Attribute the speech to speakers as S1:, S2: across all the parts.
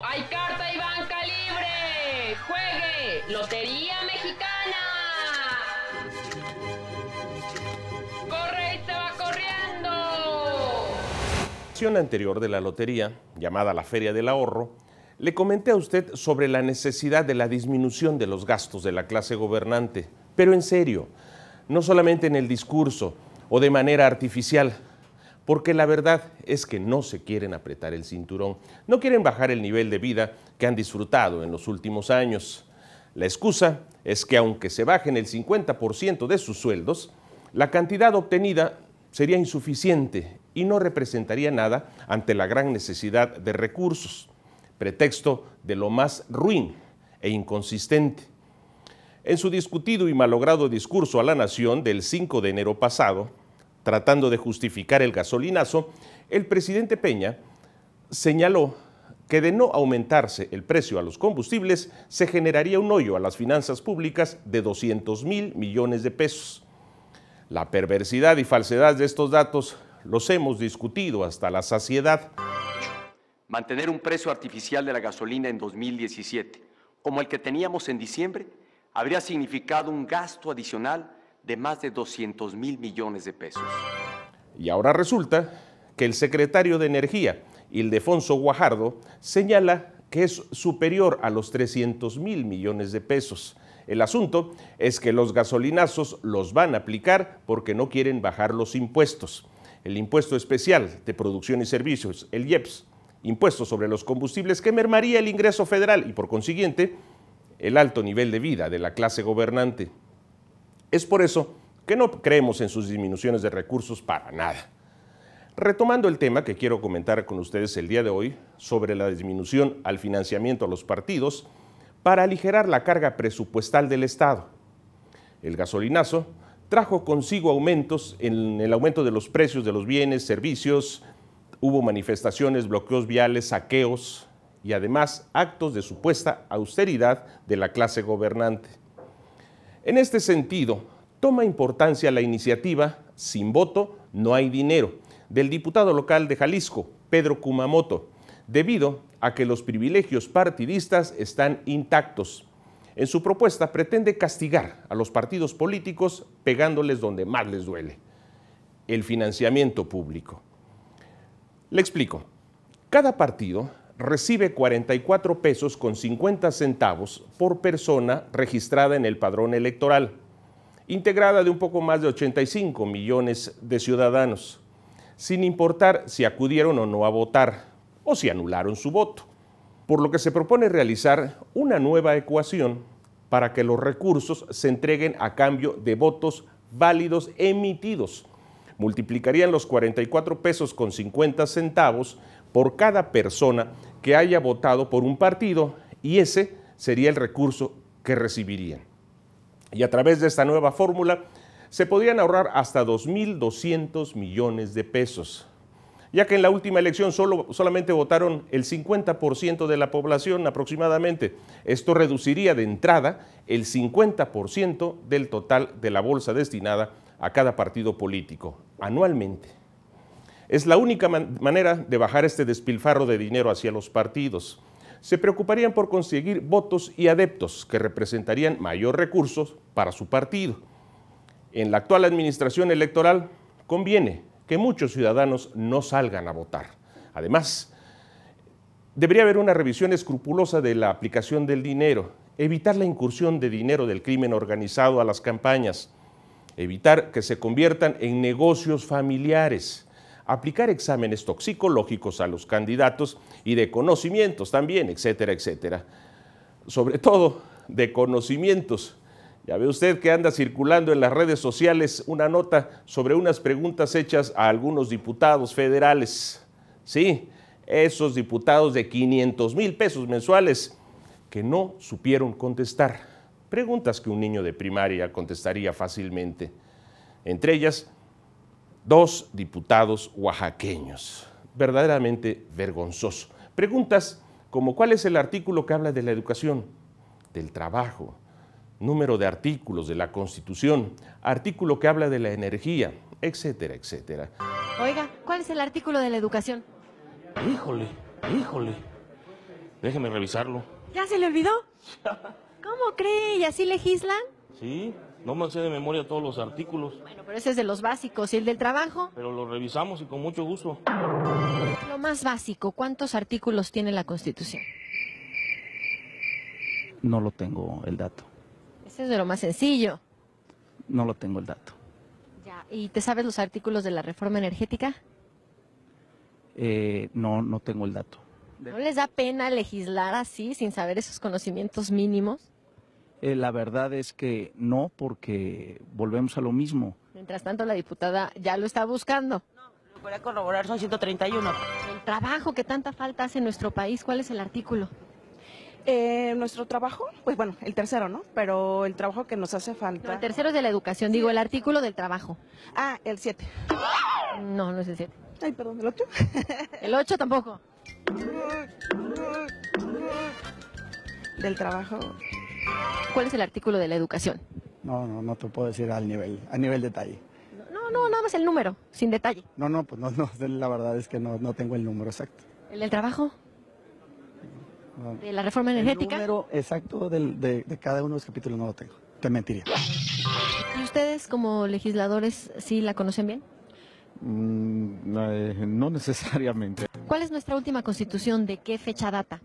S1: ¡Hay carta y banca libre! ¡Juegue! ¡Lotería Mexicana! ¡Corre y se va corriendo!
S2: En la anterior de la lotería, llamada la Feria del Ahorro, le comenté a usted sobre la necesidad de la disminución de los gastos de la clase gobernante, pero en serio, no solamente en el discurso o de manera artificial, porque la verdad es que no se quieren apretar el cinturón, no quieren bajar el nivel de vida que han disfrutado en los últimos años. La excusa es que aunque se bajen el 50% de sus sueldos, la cantidad obtenida sería insuficiente y no representaría nada ante la gran necesidad de recursos, pretexto de lo más ruin e inconsistente. En su discutido y malogrado discurso a la nación del 5 de enero pasado, tratando de justificar el gasolinazo, el presidente Peña señaló que de no aumentarse el precio a los combustibles, se generaría un hoyo a las finanzas públicas de 200 mil millones de pesos. La perversidad y falsedad de estos datos los hemos discutido hasta la saciedad. Mantener un precio artificial de la gasolina en 2017, como el que teníamos en diciembre, habría significado un gasto adicional de más de 200 mil millones de pesos. Y ahora resulta que el secretario de Energía, Ildefonso Guajardo, señala que es superior a los 300 mil millones de pesos. El asunto es que los gasolinazos los van a aplicar porque no quieren bajar los impuestos. El impuesto especial de producción y servicios, el IEPS, impuesto sobre los combustibles que mermaría el ingreso federal y por consiguiente el alto nivel de vida de la clase gobernante. Es por eso que no creemos en sus disminuciones de recursos para nada. Retomando el tema que quiero comentar con ustedes el día de hoy sobre la disminución al financiamiento a los partidos para aligerar la carga presupuestal del Estado. El gasolinazo trajo consigo aumentos en el aumento de los precios de los bienes, servicios, hubo manifestaciones, bloqueos viales, saqueos y además actos de supuesta austeridad de la clase gobernante. En este sentido, toma importancia la iniciativa Sin voto no hay dinero del diputado local de Jalisco, Pedro Kumamoto, debido a que los privilegios partidistas están intactos. En su propuesta pretende castigar a los partidos políticos pegándoles donde más les duele, el financiamiento público. Le explico. Cada partido recibe 44 pesos con 50 centavos por persona registrada en el padrón electoral, integrada de un poco más de 85 millones de ciudadanos, sin importar si acudieron o no a votar o si anularon su voto, por lo que se propone realizar una nueva ecuación para que los recursos se entreguen a cambio de votos válidos emitidos multiplicarían los 44 pesos con 50 centavos por cada persona que haya votado por un partido y ese sería el recurso que recibirían. Y a través de esta nueva fórmula se podrían ahorrar hasta 2.200 millones de pesos, ya que en la última elección solo, solamente votaron el 50% de la población aproximadamente. Esto reduciría de entrada el 50% del total de la bolsa destinada a cada partido político anualmente. Es la única manera de bajar este despilfarro de dinero hacia los partidos. Se preocuparían por conseguir votos y adeptos que representarían mayor recursos para su partido. En la actual administración electoral conviene que muchos ciudadanos no salgan a votar. Además, debería haber una revisión escrupulosa de la aplicación del dinero, evitar la incursión de dinero del crimen organizado a las campañas, evitar que se conviertan en negocios familiares aplicar exámenes toxicológicos a los candidatos y de conocimientos también, etcétera, etcétera. Sobre todo de conocimientos. Ya ve usted que anda circulando en las redes sociales una nota sobre unas preguntas hechas a algunos diputados federales. Sí, esos diputados de 500 mil pesos mensuales que no supieron contestar. Preguntas que un niño de primaria contestaría fácilmente. Entre ellas, dos diputados oaxaqueños. Verdaderamente vergonzoso. Preguntas como cuál es el artículo que habla de la educación, del trabajo, número de artículos de la Constitución, artículo que habla de la energía, etcétera, etcétera.
S1: Oiga, ¿cuál es el artículo de la educación?
S2: Híjole, híjole. Déjeme revisarlo.
S1: ¿Ya se le olvidó? ¿Cómo cree? ¿Y así legislan?
S2: Sí, no me sé de memoria todos los artículos. Bueno,
S1: pero ese es de los básicos. ¿Y el del trabajo?
S2: Pero lo revisamos y con mucho gusto.
S1: Lo más básico, ¿cuántos artículos tiene la Constitución?
S2: No lo tengo el dato.
S1: Ese es de lo más sencillo.
S2: No lo tengo el dato.
S1: Ya, ¿y te sabes los artículos de la reforma energética?
S2: Eh, no, no tengo el dato.
S1: ¿No les da pena legislar así sin saber esos conocimientos mínimos?
S2: Eh, la verdad es que no, porque volvemos a lo mismo.
S1: Mientras tanto, la diputada ya lo está buscando. No, lo voy a corroborar, son 131. El trabajo que tanta falta hace en nuestro país, ¿cuál es el artículo? Eh, nuestro trabajo, pues bueno, el tercero, ¿no? Pero el trabajo que nos hace falta. el tercero es de la educación, digo, el artículo del trabajo. Ah, el 7. No, no es el 7. Ay, perdón, ¿el 8? el 8 tampoco. Del trabajo. ¿Cuál es el artículo de la educación? No, no, no te puedo decir al nivel, a nivel detalle. No, no, nada más el número, sin detalle. No, no, pues no, no la verdad es que no, no tengo el número exacto. ¿El del trabajo? ¿De la reforma energética? El número exacto del, de, cada uno de los capítulos no lo tengo, te mentiría. ¿Y ustedes como legisladores sí la conocen bien?
S2: Mm, eh, no necesariamente.
S1: ¿Cuál es nuestra última constitución? ¿De qué fecha data?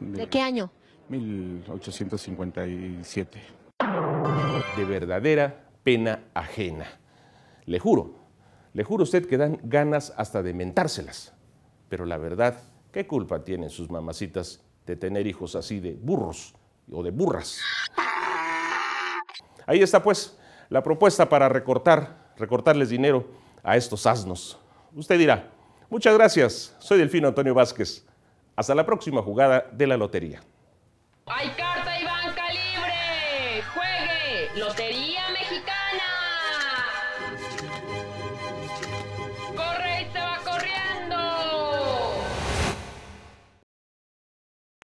S1: ¿De qué año?
S2: 1857. De verdadera pena ajena. Le juro, le juro a usted que dan ganas hasta de mentárselas. Pero la verdad, ¿qué culpa tienen sus mamacitas de tener hijos así de burros o de burras? Ahí está pues la propuesta para recortar, recortarles dinero a estos asnos. Usted dirá, muchas gracias, soy Delfino Antonio Vázquez. Hasta la próxima jugada de la lotería.
S1: ¡Hay carta y banca libre! ¡Juegue! ¡Lotería Mexicana!